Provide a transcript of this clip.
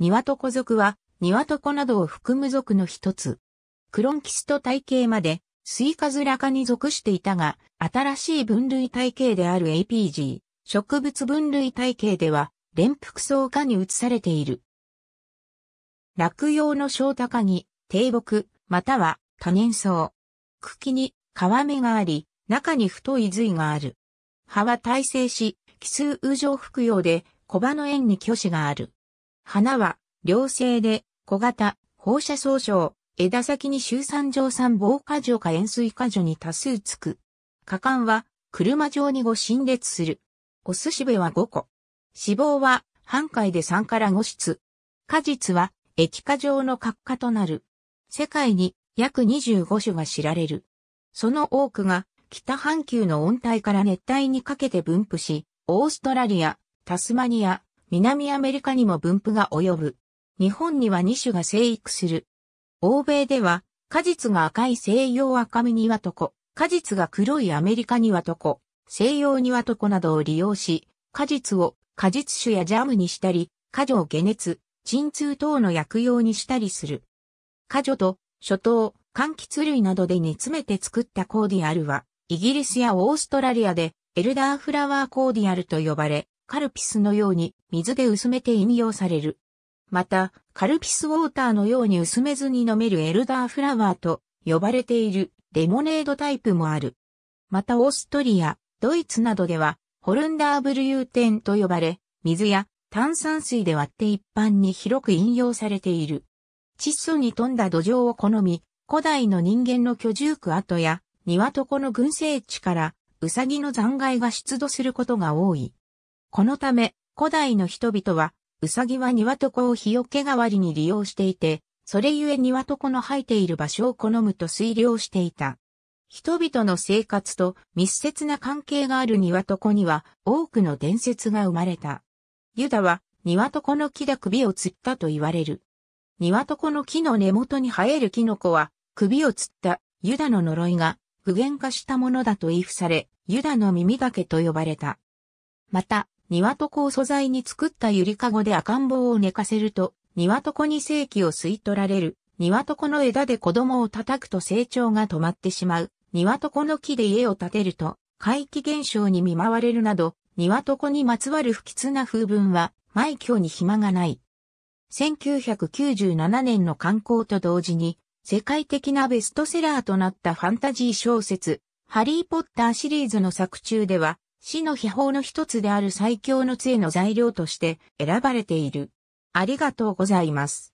庭床族は、庭床などを含む族の一つ。クロンキスト体系まで、スイカズラ科に属していたが、新しい分類体系である APG、植物分類体系では、連複層科に移されている。落葉の小高木、低木、または多年草。茎に皮目があり、中に太い髄がある。葉は耐性し、奇数右上服用で、小葉の縁に虚子がある。花は、両性で、小型、放射総称、枝先に周産状産防火樹か塩水化樹に多数つく。果敢は、車状に5陳列する。お寿司部は5個。脂肪は、半解で3から5室。果実は、液化状の角化となる。世界に約25種が知られる。その多くが北半球の温帯から熱帯にかけて分布し、オーストラリア、タスマニア、南アメリカにも分布が及ぶ。日本には2種が生育する。欧米では、果実が赤い西洋赤身ニワトコ、果実が黒いアメリカニワトコ、西洋ニワトコなどを利用し、果実を果実酒やジャムにしたり、果女を解熱、鎮痛等の薬用にしたりする。果女と、諸島、柑橘類などで煮詰めて作ったコーディアルは、イギリスやオーストラリアで、エルダーフラワーコーディアルと呼ばれ、カルピスのように水で薄めて飲用される。また、カルピスウォーターのように薄めずに飲めるエルダーフラワーと呼ばれているレモネードタイプもある。またオーストリア、ドイツなどではホルンダーブルユーテンと呼ばれ、水や炭酸水で割って一般に広く引用されている。窒素に富んだ土壌を好み、古代の人間の居住区跡や、庭床の群生地から、ウサギの残骸が出土することが多い。このため、古代の人々は、ウサギは鶏を日よけ代わりに利用していて、それゆえ床の生えている場所を好むと推量していた。人々の生活と密接な関係がある床には多くの伝説が生まれた。ユダは床の木で首を吊ったと言われる。床の木の根元に生えるキノコは首を吊ったユダの呪いが具現化したものだと言い付され、ユダの耳だけと呼ばれた。また、庭床を素材に作ったゆりかごで赤ん坊を寝かせると、庭床に生気を吸い取られる。庭床の枝で子供を叩くと成長が止まってしまう。庭床の木で家を建てると、怪奇現象に見舞われるなど、庭床にまつわる不吉な風文は、埋挙に暇がない。1997年の刊行と同時に、世界的なベストセラーとなったファンタジー小説、ハリー・ポッターシリーズの作中では、死の秘宝の一つである最強の杖の材料として選ばれている。ありがとうございます。